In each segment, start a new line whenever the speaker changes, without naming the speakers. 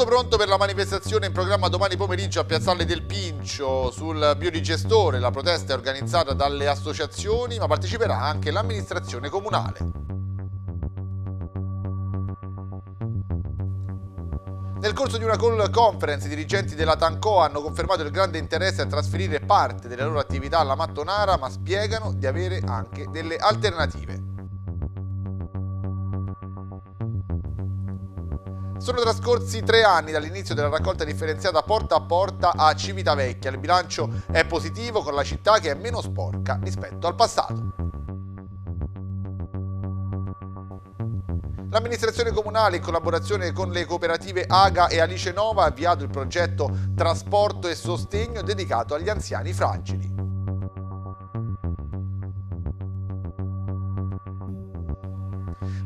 Tutto pronto per la manifestazione in programma domani pomeriggio a Piazzale del Pincio sul biodigestore. La protesta è organizzata dalle associazioni ma parteciperà anche l'amministrazione comunale. Nel corso di una call conference i dirigenti della Tanco hanno confermato il grande interesse a trasferire parte delle loro attività alla Mattonara, ma spiegano di avere anche delle alternative. Sono trascorsi tre anni dall'inizio della raccolta differenziata porta a porta a Civitavecchia. Il bilancio è positivo con la città che è meno sporca rispetto al passato. L'amministrazione comunale, in collaborazione con le cooperative Aga e Alice Nova, ha avviato il progetto Trasporto e Sostegno dedicato agli anziani fragili.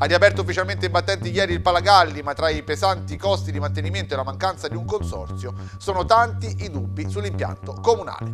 Ha riaperto ufficialmente i battenti ieri il Palagalli, ma tra i pesanti costi di mantenimento e la mancanza di un consorzio sono tanti i dubbi sull'impianto comunale.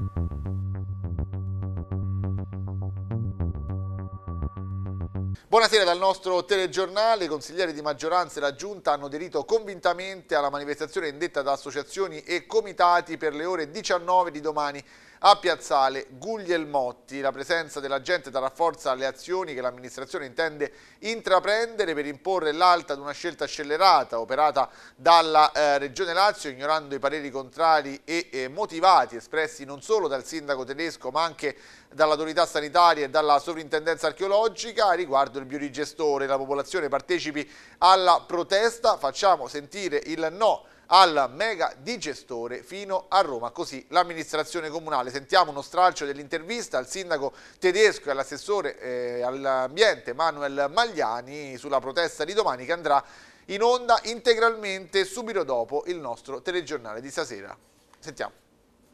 Buonasera dal nostro telegiornale. I consiglieri di maggioranza e la Giunta hanno aderito convintamente alla manifestazione indetta da associazioni e comitati per le ore 19 di domani a Piazzale Guglielmotti la presenza dell'agente darà forza alle azioni che l'amministrazione intende intraprendere per imporre l'alta ad una scelta scellerata operata dalla eh, Regione Lazio ignorando i pareri contrari e eh, motivati espressi non solo dal sindaco tedesco ma anche dall'autorità sanitaria e dalla sovrintendenza archeologica riguardo il biorigestore. La popolazione partecipi alla protesta, facciamo sentire il no al mega digestore fino a Roma, così l'amministrazione comunale. Sentiamo uno stralcio dell'intervista al sindaco tedesco e all'assessore eh, all'ambiente Manuel Magliani sulla protesta di domani che andrà in onda integralmente subito dopo il nostro telegiornale di stasera. Sentiamo.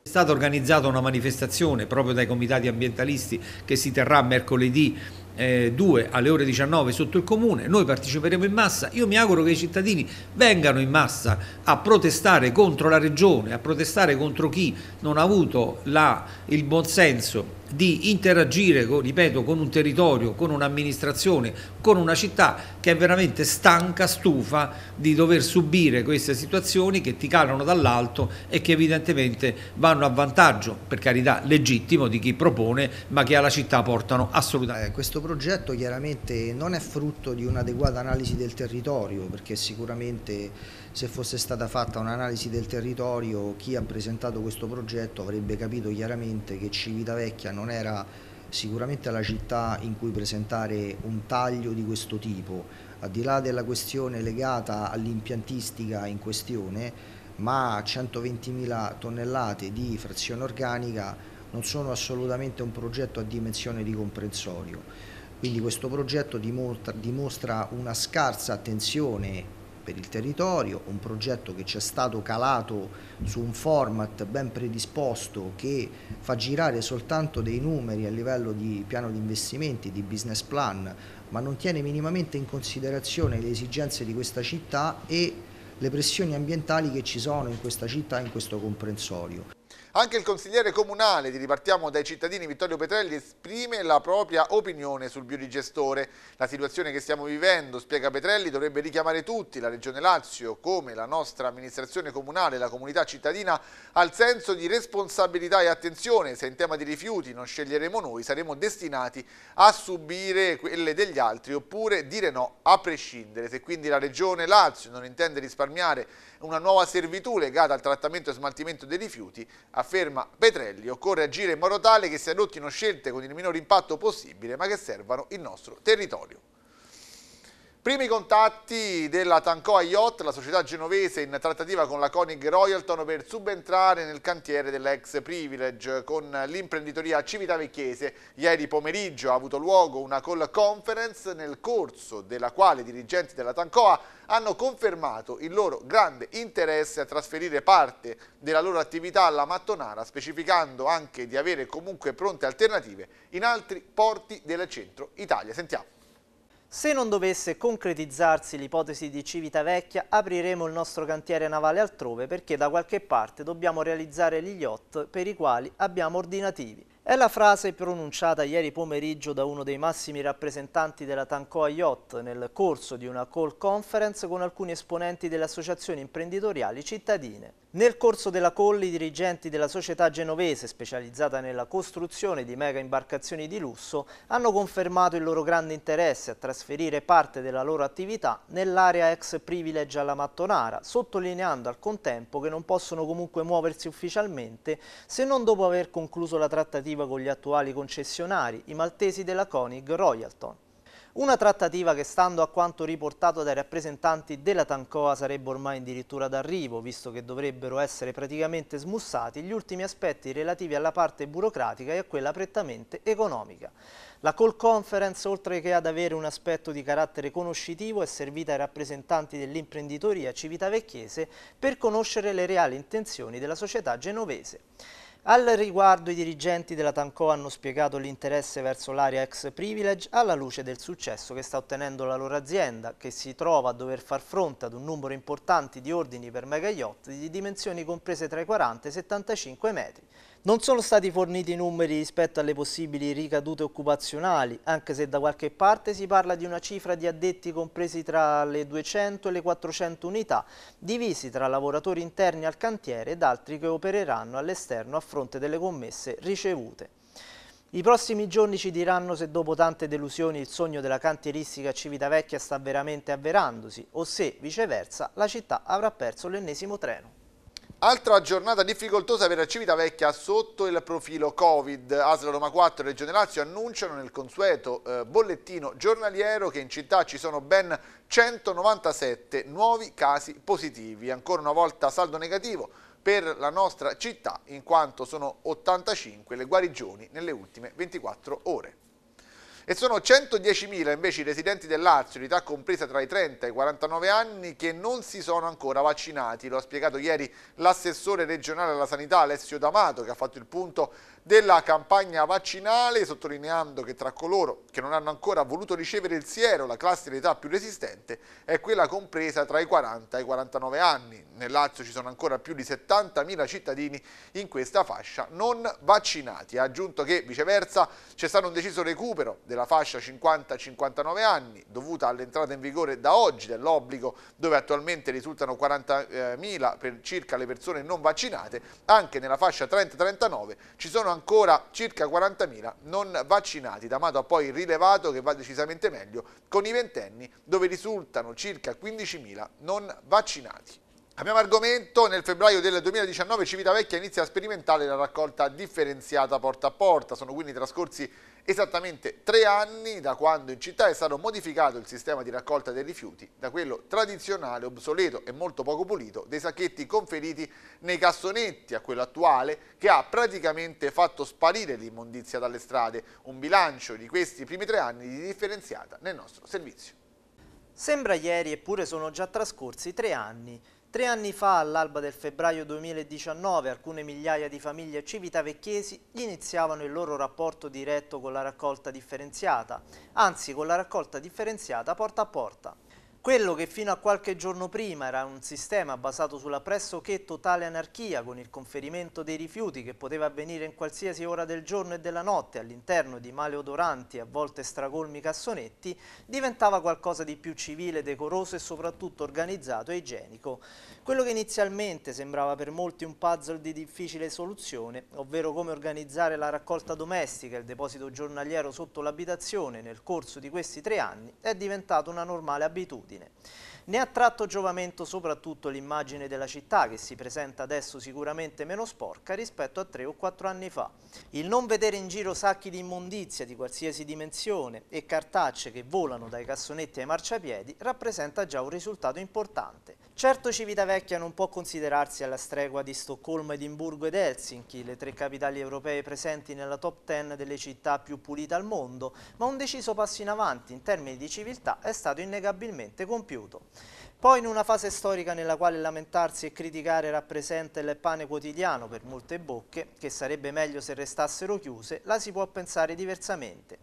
È stata organizzata una manifestazione proprio dai comitati ambientalisti che si terrà mercoledì eh, alle ore 19 sotto il comune, noi parteciperemo in massa, io mi auguro che i cittadini vengano in massa a protestare contro la regione, a protestare contro chi non ha avuto la, il senso di interagire, ripeto, con un territorio, con un'amministrazione, con una città che è veramente stanca, stufa di dover subire queste situazioni che ti calano dall'alto e che evidentemente vanno a vantaggio, per carità, legittimo di chi propone, ma che alla città portano assolutamente. Eh, questo
progetto chiaramente non è frutto di un'adeguata analisi del territorio, perché sicuramente se fosse stata fatta un'analisi del territorio chi ha presentato questo progetto avrebbe capito chiaramente che Civitavecchia non era sicuramente la città in cui presentare un taglio di questo tipo, al di là della questione legata all'impiantistica in questione, ma 120.000 tonnellate di frazione organica non sono assolutamente un progetto a dimensione di comprensorio. Quindi questo progetto dimostra, una scarsa attenzione per il territorio, un progetto che ci è stato calato su un format ben predisposto che fa girare soltanto dei numeri a livello di piano di investimenti, di business plan, ma non tiene minimamente in considerazione le esigenze di questa città e le pressioni ambientali che ci sono in questa città, in questo comprensorio.
Anche il consigliere comunale di Ripartiamo dai cittadini Vittorio Petrelli esprime la propria opinione sul biodigestore. La situazione che stiamo vivendo, spiega Petrelli, dovrebbe richiamare tutti, la Regione Lazio come la nostra amministrazione comunale e la comunità cittadina, al senso di responsabilità e attenzione. Se in tema di rifiuti non sceglieremo noi, saremo destinati a subire quelle degli altri oppure dire no a prescindere. Se quindi la Regione Lazio non intende risparmiare una nuova servitù legata al trattamento e smaltimento dei rifiuti, a afferma Petrelli, occorre agire in modo tale che si adottino scelte con il minor impatto possibile ma che servano il nostro territorio. Primi contatti della Tancoa Yacht, la società genovese in trattativa con la Koenig Royalton per subentrare nel cantiere dell'ex Privilege con l'imprenditoria civitavecchiese. Ieri pomeriggio ha avuto luogo una call conference nel corso della quale i dirigenti della Tancoa hanno confermato il loro grande interesse a trasferire parte della loro attività alla Mattonara, specificando anche di avere comunque pronte alternative in altri porti del centro Italia. Sentiamo.
Se non dovesse concretizzarsi l'ipotesi di Civitavecchia, apriremo il nostro cantiere navale altrove perché da qualche parte dobbiamo realizzare gli yacht per i quali abbiamo ordinativi. È la frase pronunciata ieri pomeriggio da uno dei massimi rappresentanti della Tancoa Yacht nel corso di una call conference con alcuni esponenti delle associazioni imprenditoriali cittadine. Nel corso della call i dirigenti della società genovese specializzata nella costruzione di mega imbarcazioni di lusso hanno confermato il loro grande interesse a trasferire parte della loro attività nell'area ex privilegia alla Mattonara, sottolineando al contempo che non possono comunque muoversi ufficialmente se non dopo aver concluso la trattativa con gli attuali concessionari, i maltesi della Koenig Royalton. Una trattativa che, stando a quanto riportato dai rappresentanti della Tancoa, sarebbe ormai addirittura d'arrivo, visto che dovrebbero essere praticamente smussati gli ultimi aspetti relativi alla parte burocratica e a quella prettamente economica. La call conference, oltre che ad avere un aspetto di carattere conoscitivo, è servita ai rappresentanti dell'imprenditoria civitavecchiese per conoscere le reali intenzioni della società genovese. Al riguardo i dirigenti della Tanco hanno spiegato l'interesse verso l'area ex privilege alla luce del successo che sta ottenendo la loro azienda, che si trova a dover far fronte ad un numero importante di ordini per mega yacht di dimensioni comprese tra i 40 e i 75 metri, non sono stati forniti numeri rispetto alle possibili ricadute occupazionali, anche se da qualche parte si parla di una cifra di addetti compresi tra le 200 e le 400 unità, divisi tra lavoratori interni al cantiere ed altri che opereranno all'esterno a fronte delle commesse ricevute. I prossimi giorni ci diranno se dopo tante delusioni il sogno della cantieristica Civitavecchia sta veramente avverandosi o se, viceversa, la città avrà perso l'ennesimo treno.
Altra giornata difficoltosa per Civitavecchia sotto il profilo Covid. Asla Roma 4 e Regione Lazio annunciano nel consueto eh, bollettino giornaliero che in città ci sono ben 197 nuovi casi positivi. Ancora una volta saldo negativo per la nostra città in quanto sono 85 le guarigioni nelle ultime 24 ore e sono 110.000 invece i residenti del Lazio, in età compresa tra i 30 e i 49 anni, che non si sono ancora vaccinati. Lo ha spiegato ieri l'assessore regionale alla sanità Alessio D'Amato che ha fatto il punto della campagna vaccinale, sottolineando che tra coloro che non hanno ancora voluto ricevere il siero, la classe di età più resistente è quella compresa tra i 40 e i 49 anni. Nel Lazio ci sono ancora più di 70.000 cittadini in questa fascia non vaccinati. Ha aggiunto che viceversa c'è stato un deciso recupero della fascia 50-59 anni, dovuta all'entrata in vigore da oggi dell'obbligo, dove attualmente risultano 40.000 per circa le persone non vaccinate, anche nella fascia 30-39 ci sono ancora circa 40.000 non vaccinati. D'Amato ha poi rilevato che va decisamente meglio con i ventenni dove risultano circa 15.000 non vaccinati. Abbiamo argomento, nel febbraio del 2019 Civitavecchia inizia a sperimentare la raccolta differenziata porta a porta, sono quindi trascorsi esattamente tre anni da quando in città è stato modificato il sistema di raccolta dei rifiuti da quello tradizionale, obsoleto e molto poco pulito dei sacchetti conferiti nei cassonetti a quello attuale che ha praticamente fatto sparire l'immondizia dalle strade, un bilancio di questi primi tre anni di differenziata nel nostro servizio. Sembra ieri eppure sono già trascorsi tre
anni. Tre anni fa, all'alba del febbraio 2019, alcune migliaia di famiglie civitavecchiesi iniziavano il loro rapporto diretto con la raccolta differenziata, anzi con la raccolta differenziata porta a porta. Quello che fino a qualche giorno prima era un sistema basato sulla pressoché totale anarchia con il conferimento dei rifiuti che poteva avvenire in qualsiasi ora del giorno e della notte all'interno di maleodoranti a volte stracolmi cassonetti diventava qualcosa di più civile, decoroso e soprattutto organizzato e igienico. Quello che inizialmente sembrava per molti un puzzle di difficile soluzione, ovvero come organizzare la raccolta domestica e il deposito giornaliero sotto l'abitazione nel corso di questi tre anni, è diventato una normale abitudine in it. Ne ha tratto giovamento soprattutto l'immagine della città che si presenta adesso sicuramente meno sporca rispetto a tre o quattro anni fa. Il non vedere in giro sacchi di immondizia di qualsiasi dimensione e cartacce che volano dai cassonetti ai marciapiedi rappresenta già un risultato importante. Certo Civitavecchia non può considerarsi alla stregua di Stoccolma, Edimburgo ed Helsinki, le tre capitali europee presenti nella top 10 delle città più pulite al mondo, ma un deciso passo in avanti in termini di civiltà è stato innegabilmente compiuto. Poi in una fase storica nella quale lamentarsi e criticare rappresenta il pane quotidiano per molte bocche, che sarebbe meglio se restassero chiuse, la si può pensare diversamente.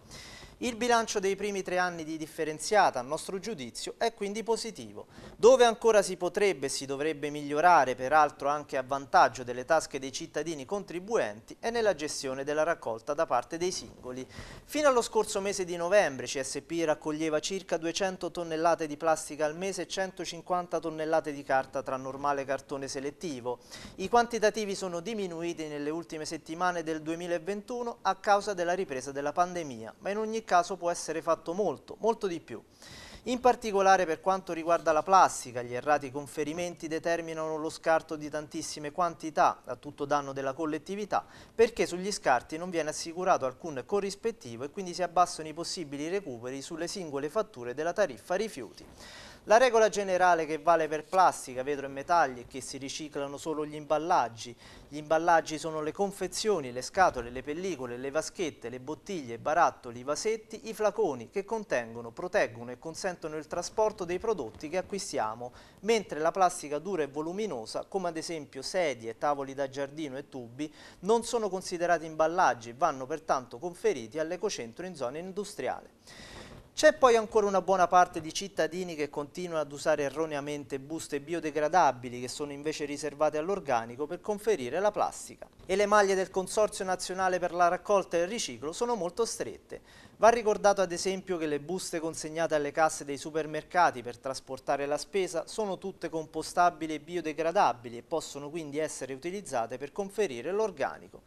Il bilancio dei primi tre anni di differenziata, a nostro giudizio, è quindi positivo. Dove ancora si potrebbe e si dovrebbe migliorare, peraltro anche a vantaggio delle tasche dei cittadini contribuenti, è nella gestione della raccolta da parte dei singoli. Fino allo scorso mese di novembre CSP raccoglieva circa 200 tonnellate di plastica al mese e 150 tonnellate di carta tra normale cartone selettivo. I quantitativi sono diminuiti nelle ultime settimane del 2021 a causa della ripresa della pandemia, ma in ogni caso caso può essere fatto molto, molto di più. In particolare per quanto riguarda la plastica, gli errati conferimenti determinano lo scarto di tantissime quantità a tutto danno della collettività perché sugli scarti non viene assicurato alcun corrispettivo e quindi si abbassano i possibili recuperi sulle singole fatture della tariffa rifiuti. La regola generale che vale per plastica, vetro e metalli è che si riciclano solo gli imballaggi. Gli imballaggi sono le confezioni, le scatole, le pellicole, le vaschette, le bottiglie, i barattoli, i vasetti, i flaconi che contengono, proteggono e consentono il trasporto dei prodotti che acquistiamo, mentre la plastica dura e voluminosa, come ad esempio sedie, tavoli da giardino e tubi, non sono considerati imballaggi, e vanno pertanto conferiti all'ecocentro in zona industriale. C'è poi ancora una buona parte di cittadini che continuano ad usare erroneamente buste biodegradabili che sono invece riservate all'organico per conferire la plastica. E le maglie del Consorzio Nazionale per la Raccolta e il Riciclo sono molto strette. Va ricordato ad esempio che le buste consegnate alle casse dei supermercati per trasportare la spesa sono tutte compostabili e biodegradabili e possono quindi essere utilizzate per conferire l'organico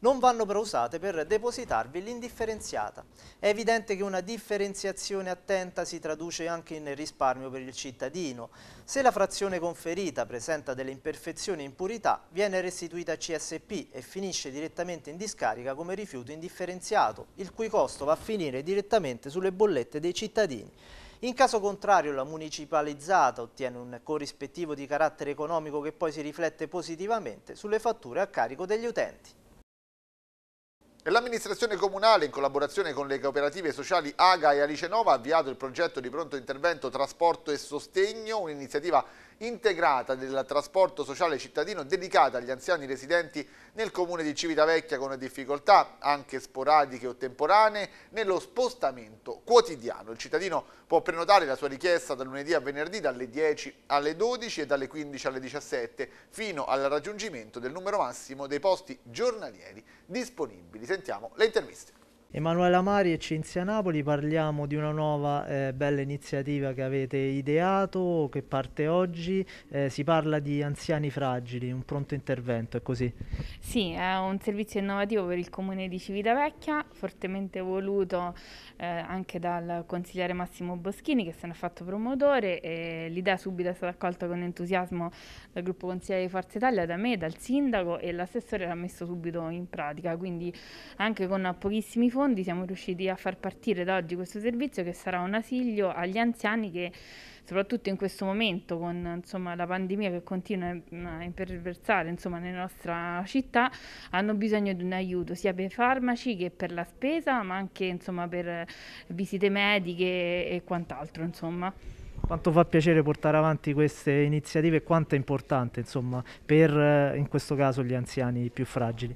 non vanno però usate per depositarvi l'indifferenziata. È evidente che una differenziazione attenta si traduce anche in risparmio per il cittadino. Se la frazione conferita presenta delle imperfezioni e impurità, viene restituita a CSP e finisce direttamente in discarica come rifiuto indifferenziato, il cui costo va a finire direttamente sulle bollette dei cittadini. In caso contrario la municipalizzata ottiene un corrispettivo di carattere economico che poi si riflette positivamente sulle fatture a carico degli utenti.
L'amministrazione comunale, in collaborazione con le cooperative sociali Aga e Alice Nova, ha avviato il progetto di pronto intervento trasporto e sostegno, un'iniziativa integrata del trasporto sociale cittadino dedicata agli anziani residenti nel comune di Civitavecchia con difficoltà anche sporadiche o temporanee nello spostamento quotidiano. Il cittadino può prenotare la sua richiesta da lunedì a venerdì dalle 10 alle 12 e dalle 15 alle 17 fino al raggiungimento del numero massimo dei posti giornalieri disponibili. Sentiamo le interviste.
Emanuela Mari e Cinzia Napoli, parliamo di una nuova eh, bella iniziativa che avete ideato, che parte oggi, eh, si parla di anziani fragili, un pronto intervento, è così?
Sì, è un servizio innovativo per il comune di Civitavecchia, fortemente voluto eh, anche dal consigliere Massimo Boschini che se ne è fatto promotore e l'idea subito è stata accolta con entusiasmo dal gruppo consigliere di Forza Italia, da me, dal sindaco e l'assessore l'ha messo subito in pratica, quindi anche con pochissimi fondi fondi siamo riusciti a far partire da oggi questo servizio che sarà un asilio agli anziani che soprattutto in questo momento con insomma, la pandemia che continua a imperversare insomma, nella nostra città hanno bisogno di un aiuto sia per i farmaci che per la spesa ma anche insomma, per visite mediche e quant'altro. Insomma.
Quanto fa piacere portare avanti queste iniziative e quanto è importante insomma, per eh, in questo caso gli anziani più fragili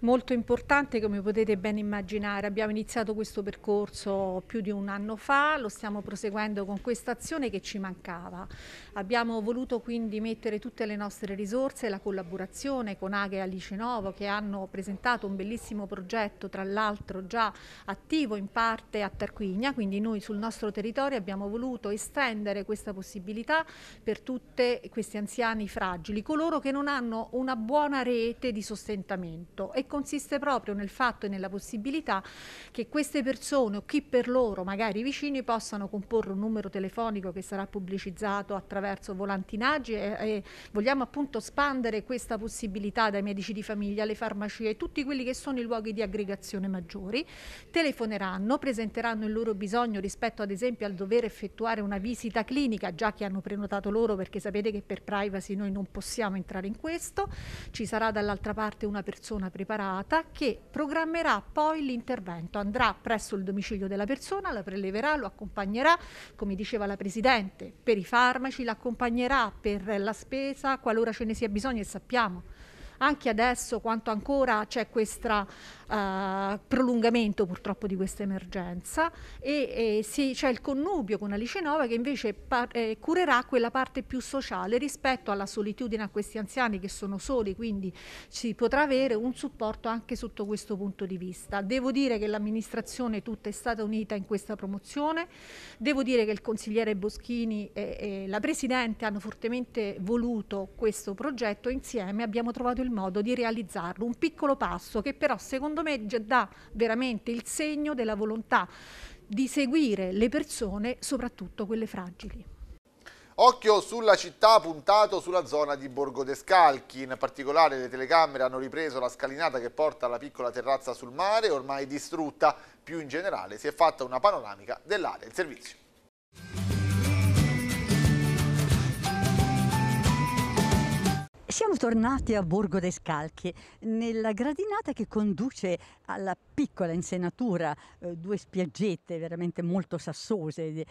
molto importante come potete ben immaginare. Abbiamo iniziato questo percorso più di un anno fa, lo stiamo proseguendo con questa azione che ci mancava. Abbiamo voluto quindi mettere tutte le nostre risorse, la collaborazione con Aghe e Alice Novo che hanno presentato un bellissimo progetto tra l'altro già attivo in parte a Tarquinia, quindi noi sul nostro territorio abbiamo voluto estendere questa possibilità per tutti questi anziani fragili, coloro che non hanno una buona rete di sostentamento e consiste proprio nel fatto e nella possibilità che queste persone o chi per loro, magari vicini, possano comporre un numero telefonico che sarà pubblicizzato attraverso volantinaggi e, e vogliamo appunto spandere questa possibilità dai medici di famiglia, alle farmacie e tutti quelli che sono i luoghi di aggregazione maggiori. Telefoneranno, presenteranno il loro bisogno rispetto ad esempio al dover effettuare una visita clinica, già che hanno prenotato loro perché sapete che per privacy noi non possiamo entrare in questo. Ci sarà dall'altra parte una persona preparata separata che programmerà poi l'intervento, andrà presso il domicilio della persona, la preleverà, lo accompagnerà, come diceva la Presidente, per i farmaci, l'accompagnerà per la spesa qualora ce ne sia bisogno e sappiamo anche adesso quanto ancora c'è questa uh, prolungamento purtroppo di questa emergenza e, e c'è il connubio con Alice Nova che invece eh, curerà quella parte più sociale rispetto alla solitudine a questi anziani che sono soli, quindi si potrà avere un supporto anche sotto questo punto di vista. Devo dire che l'amministrazione tutta è stata unita in questa promozione, devo dire che il consigliere Boschini e, e la Presidente hanno fortemente voluto questo progetto insieme abbiamo trovato il modo di realizzarlo, un piccolo passo che però secondo secondo me dà veramente il segno della volontà di seguire le persone, soprattutto quelle fragili.
Occhio sulla città puntato sulla zona di Borgo Descalchi, in particolare le telecamere hanno ripreso la scalinata che porta alla piccola terrazza sul mare, ormai distrutta, più in generale si è fatta una panoramica dell'area. Il servizio.
Siamo tornati a Borgo dei Scalchi, nella gradinata che conduce alla piccola insenatura, eh, due spiaggette veramente molto sassose,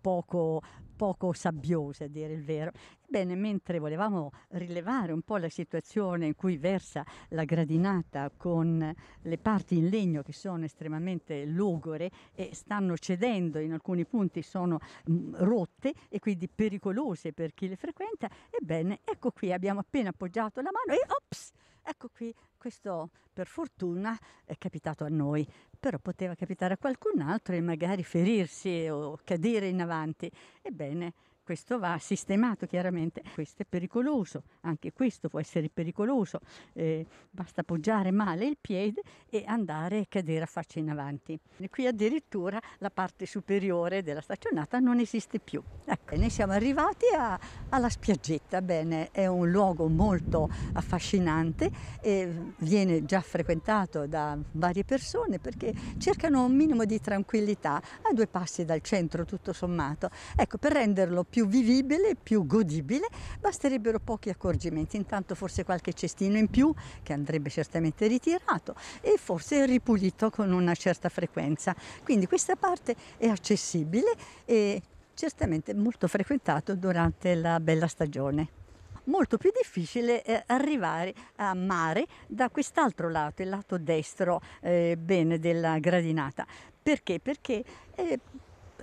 poco, poco sabbiose a dire il vero. Ebbene, mentre volevamo rilevare un po' la situazione in cui versa la gradinata con le parti in legno che sono estremamente logore e stanno cedendo, in alcuni punti sono mm, rotte e quindi pericolose per chi le frequenta, ebbene, ecco qui abbiamo appena appoggiato la mano e ops! Ecco qui, questo per fortuna è capitato a noi, però poteva capitare a qualcun altro e magari ferirsi o cadere in avanti. Ebbene, questo va sistemato chiaramente, questo è pericoloso, anche questo può essere pericoloso, eh, basta appoggiare male il piede e andare e cadere a faccia in avanti. E qui addirittura la parte superiore della staccionata non esiste più. Ecco, noi siamo arrivati a, alla spiaggetta, bene, è un luogo molto affascinante e viene già frequentato da varie persone perché cercano un minimo di tranquillità a due passi dal centro tutto sommato. Ecco, per renderlo più vivibile, più godibile, basterebbero pochi accorgimenti, intanto forse qualche cestino in più che andrebbe certamente ritirato e forse ripulito con una certa frequenza. Quindi questa parte è accessibile e certamente molto frequentato durante la bella stagione molto più difficile eh, arrivare a mare da quest'altro lato, il lato destro eh, bene della gradinata. Perché? Perché eh,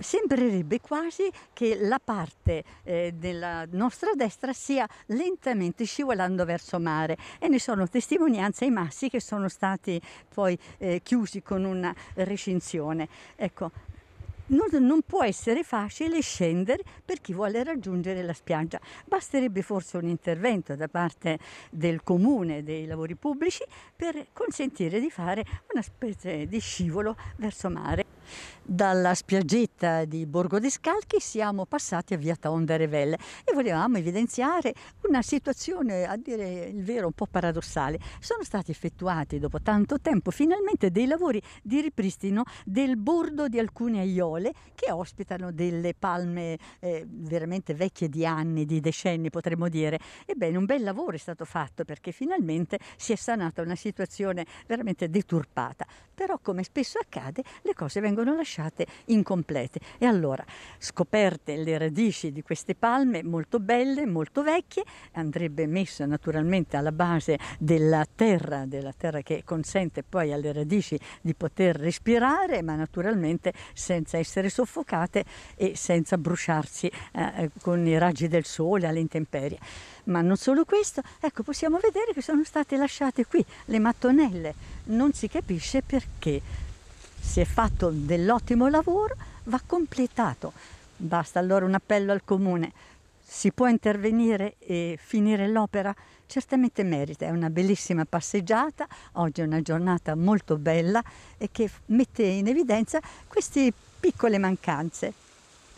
sembrerebbe quasi che la parte eh, della nostra destra sia lentamente scivolando verso mare e ne sono testimonianza i massi che sono stati poi eh, chiusi con una recinzione. Ecco, non, non, può essere facile scendere per chi vuole raggiungere la spiaggia. Basterebbe forse un intervento da parte del comune dei lavori pubblici per consentire di fare una specie di scivolo verso mare. Dalla spiaggetta di Borgo di Scalchi siamo passati a via Tonda Revelle e volevamo evidenziare una situazione, a dire il vero, un po' paradossale. Sono stati effettuati dopo tanto tempo finalmente dei lavori di ripristino del bordo di alcune aiole che ospitano delle palme eh, veramente vecchie di anni, di decenni potremmo dire. Ebbene, un bel lavoro è stato fatto perché finalmente si è sanata una situazione veramente deturpata però come spesso accade le cose vengono lasciate incomplete. E allora, scoperte le radici di queste palme molto belle, molto vecchie, andrebbe messa naturalmente alla base della terra, della terra che consente poi alle radici di poter respirare, ma naturalmente senza essere soffocate e senza bruciarsi eh, con i raggi del sole alle intemperie. Ma non solo questo, ecco possiamo vedere che sono state lasciate qui le mattonelle non si capisce perché si è fatto dell'ottimo lavoro, va completato. Basta allora un appello al comune. Si può intervenire e finire l'opera? Certamente merita, è una bellissima passeggiata, oggi è una giornata molto bella e che mette in evidenza queste piccole mancanze.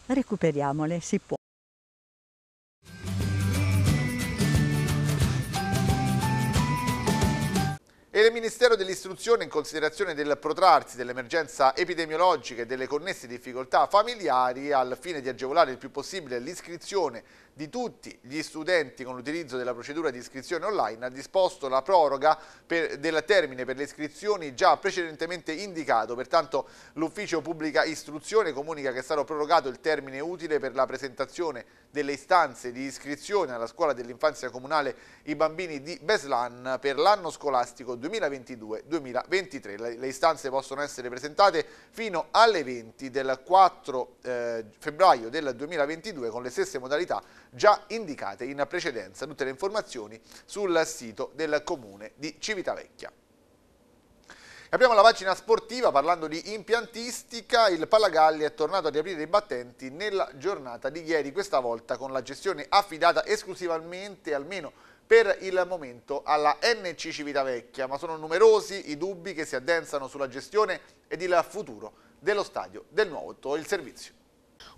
Recuperiamole, si può.
E il Ministero dell'Istruzione, in considerazione del protrarsi dell'emergenza epidemiologica e delle connesse difficoltà familiari, al fine di agevolare il più possibile l'iscrizione di tutti gli studenti con l'utilizzo della procedura di iscrizione online, ha disposto la proroga per, del termine per le iscrizioni già precedentemente indicato. Pertanto l'Ufficio Pubblica Istruzione comunica che è stato prorogato il termine utile per la presentazione delle istanze di iscrizione alla Scuola dell'Infanzia Comunale I Bambini di Beslan per l'anno scolastico 2022-2023. Le, istanze possono essere presentate fino alle 20 del 4 eh, febbraio del 2022 con le stesse modalità già indicate in precedenza. Tutte le informazioni sul sito del comune di Civitavecchia. Apriamo la pagina sportiva parlando di impiantistica. Il Pallagalli è tornato ad aprire i battenti nella giornata di ieri, questa volta con la gestione affidata esclusivamente almeno per il momento alla NC Civitavecchia, ma sono numerosi i dubbi che si addensano sulla gestione ed il futuro dello stadio del nuovo il servizio.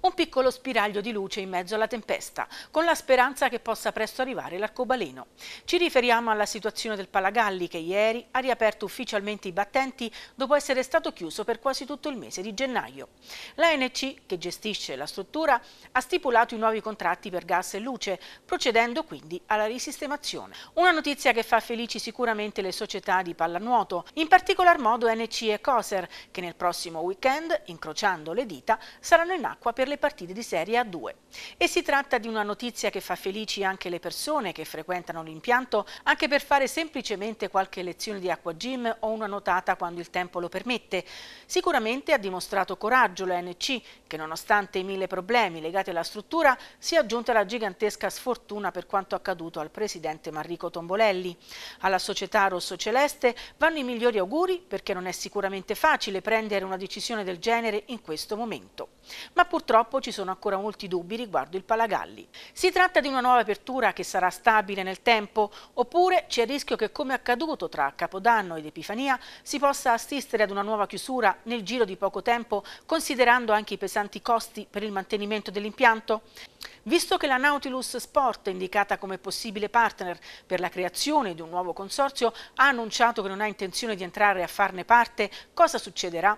Un piccolo spiraglio di luce in mezzo alla tempesta, con la speranza che possa presto arrivare l'arcobaleno. Ci riferiamo alla situazione del Palagalli che ieri ha riaperto ufficialmente i battenti dopo essere stato chiuso per quasi tutto il mese di gennaio. L'ANC, che gestisce la struttura, ha stipulato i nuovi contratti per gas e luce, procedendo quindi alla risistemazione. Una notizia che fa felici sicuramente le società di pallanuoto, in particolar modo NC e Coser, che nel prossimo weekend, incrociando le dita, saranno in acqua per le partite di Serie A2. E si tratta di una notizia che fa felici anche le persone che frequentano l'impianto, anche per fare semplicemente qualche lezione di acqua gym o una notata quando il tempo lo permette. Sicuramente ha dimostrato coraggio l'ANC, che nonostante i mille problemi legati alla struttura, si è aggiunta la gigantesca sfortuna per quanto accaduto al presidente Marrico Tombolelli. Alla società Rosso Celeste vanno i migliori auguri perché non è sicuramente facile prendere una decisione del genere in questo momento. Ma purtroppo Purtroppo ci sono ancora molti dubbi riguardo il Palagalli. Si tratta di una nuova apertura che sarà stabile nel tempo oppure c'è il rischio che come accaduto tra Capodanno ed Epifania si possa assistere ad una nuova chiusura nel giro di poco tempo considerando anche i pesanti costi per il mantenimento dell'impianto? Visto che la Nautilus Sport, indicata come possibile partner per la creazione di un nuovo consorzio, ha annunciato che non ha intenzione di entrare a farne parte, cosa succederà?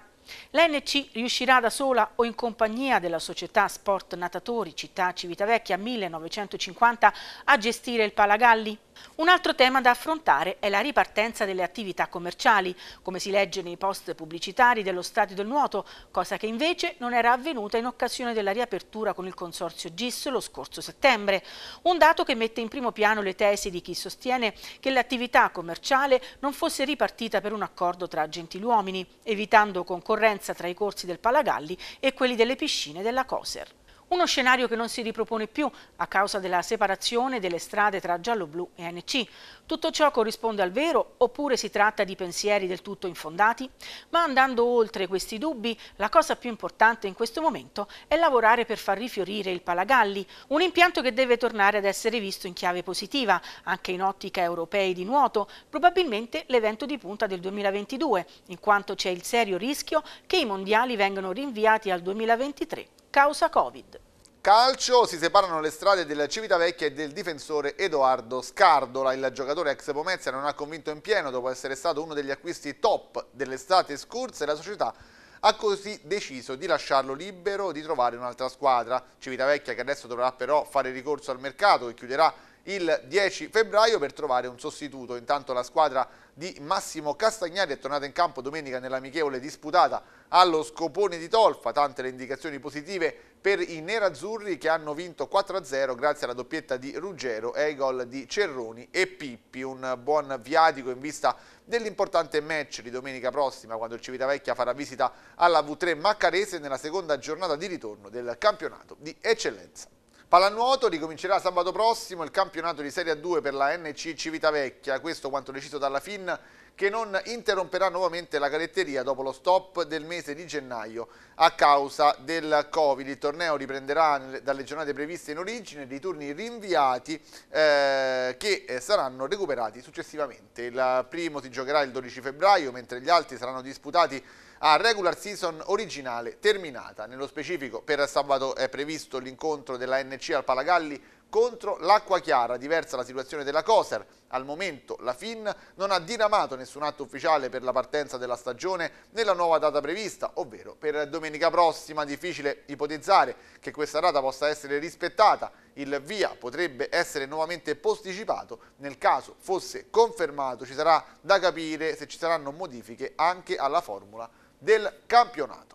L'ANC riuscirà da sola o in compagnia della società Sport Natatori Città Civitavecchia 1950 a gestire il Palagalli? Un altro tema da affrontare è la ripartenza delle attività commerciali, come si legge nei post pubblicitari dello Stadio del Nuoto, cosa che invece non era avvenuta in occasione della riapertura con il Consorzio GIS lo scorso settembre. Un dato che mette in primo piano le tesi di chi sostiene che l'attività commerciale non fosse ripartita per un accordo tra gentiluomini, evitando concorrenza concorrenza tra i corsi del Palagalli e quelli delle piscine della Coser. Uno scenario che non si ripropone più a causa della separazione delle strade tra giallo-blu e NC. Tutto ciò corrisponde al vero oppure si tratta di pensieri del tutto infondati? Ma andando oltre questi dubbi, la cosa più importante in questo momento è lavorare per far rifiorire il Palagalli, un impianto che deve tornare ad essere visto in chiave positiva, anche in ottica europei di nuoto, probabilmente l'evento di punta del 2022, in quanto c'è il serio rischio che i mondiali vengano rinviati al 2023 causa Covid.
Calcio, si separano le strade del Civitavecchia e del difensore Edoardo Scardola. Il giocatore ex Pomezia non ha convinto in pieno dopo essere stato uno degli acquisti top dell'estate scorsa e la società ha così deciso di lasciarlo libero di trovare un'altra squadra. Civitavecchia che adesso dovrà però fare ricorso al mercato e chiuderà il 10 febbraio per trovare un sostituto. Intanto la squadra di Massimo Castagnari è tornata in campo domenica nell'amichevole disputata allo Scopone di Tolfa, tante le indicazioni positive per i nerazzurri che hanno vinto 4-0 grazie alla doppietta di Ruggero e ai gol di Cerroni e Pippi, un buon viatico in vista dell'importante match di domenica prossima quando il Civitavecchia farà visita alla V3 Maccarese nella seconda giornata di ritorno del campionato di eccellenza. Pallanuoto ricomincerà sabato prossimo il campionato di Serie A2 per la NC Civitavecchia, questo quanto deciso dalla FIN che non interromperà nuovamente la caretteria dopo lo stop del mese di gennaio a causa del Covid. Il torneo riprenderà dalle giornate previste in origine dei turni rinviati eh, che eh, saranno recuperati successivamente. Il primo si giocherà il 12 febbraio mentre gli altri saranno disputati a regular season originale terminata. Nello specifico per sabato è previsto l'incontro della NC al Palagalli contro l'acqua chiara, diversa la situazione della Coser. Al momento la FIN non ha diramato nessun atto ufficiale per la partenza della stagione nella nuova data prevista, ovvero per domenica prossima. Difficile ipotizzare che questa data possa essere rispettata. Il via potrebbe essere nuovamente posticipato. Nel caso fosse confermato ci sarà da capire se ci saranno modifiche anche alla formula del campionato.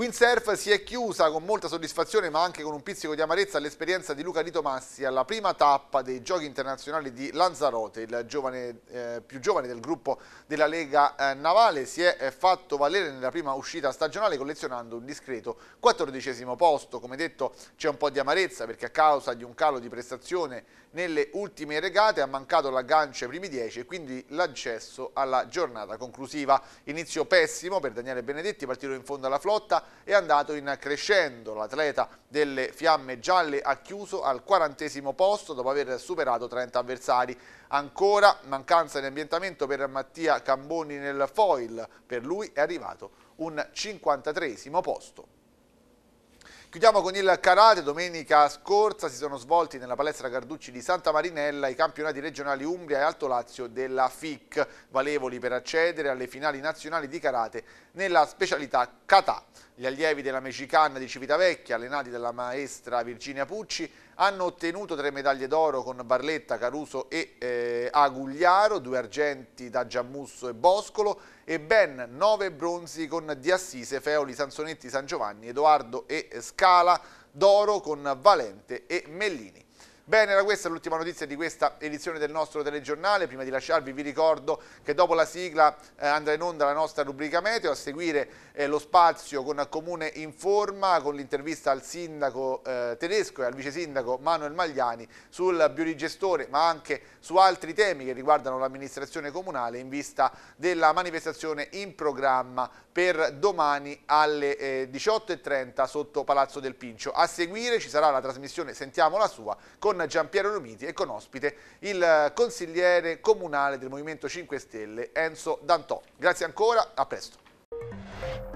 Windsurf si è chiusa con molta soddisfazione ma anche con un pizzico di amarezza all'esperienza di Luca Di Tomassi alla prima tappa dei Giochi Internazionali di Lanzarote, il giovane, eh, più giovane del gruppo della Lega eh, Navale, si è eh, fatto valere nella prima uscita stagionale collezionando un discreto quattordicesimo posto, come detto c'è un po' di amarezza perché a causa di un calo di prestazione nelle ultime regate ha mancato l'aggancio ai primi 10 e quindi l'accesso alla giornata conclusiva. Inizio pessimo per Daniele Benedetti, partito in fondo alla flotta, è andato in crescendo. L'atleta delle fiamme gialle ha chiuso al quarantesimo posto dopo aver superato 30 avversari. Ancora mancanza di ambientamento per Mattia Camboni nel foil, per lui è arrivato un 53 posto. Chiudiamo con il karate, domenica scorsa si sono svolti nella palestra Carducci di Santa Marinella i campionati regionali Umbria e Alto Lazio della FIC, valevoli per accedere alle finali nazionali di karate nella specialità kata. Gli allievi della Mexicana di Civitavecchia, allenati dalla maestra Virginia Pucci, hanno ottenuto tre medaglie d'oro con Barletta, Caruso e eh, Agugliaro, due argenti da Giammusso e Boscolo e ben nove bronzi con Di Assise, Feoli, Sansonetti, San Giovanni, Edoardo e Scala, d'oro con Valente e Mellini. Bene, era questa l'ultima notizia di questa edizione del nostro telegiornale. Prima di lasciarvi vi ricordo che dopo la sigla eh, andrà in onda la nostra rubrica meteo, a seguire eh, lo spazio con Comune in Forma, con l'intervista al sindaco eh, tedesco e al vice sindaco Manuel Magliani sul biorigestore, ma anche su altri temi che riguardano l'amministrazione comunale in vista della manifestazione in programma per domani alle 18.30 eh, sotto Palazzo del Pincio. A seguire ci sarà la trasmissione Sentiamo la sua con Giampiero Romiti e con ospite il consigliere comunale del Movimento 5 Stelle Enzo Dantò. Grazie ancora, a presto.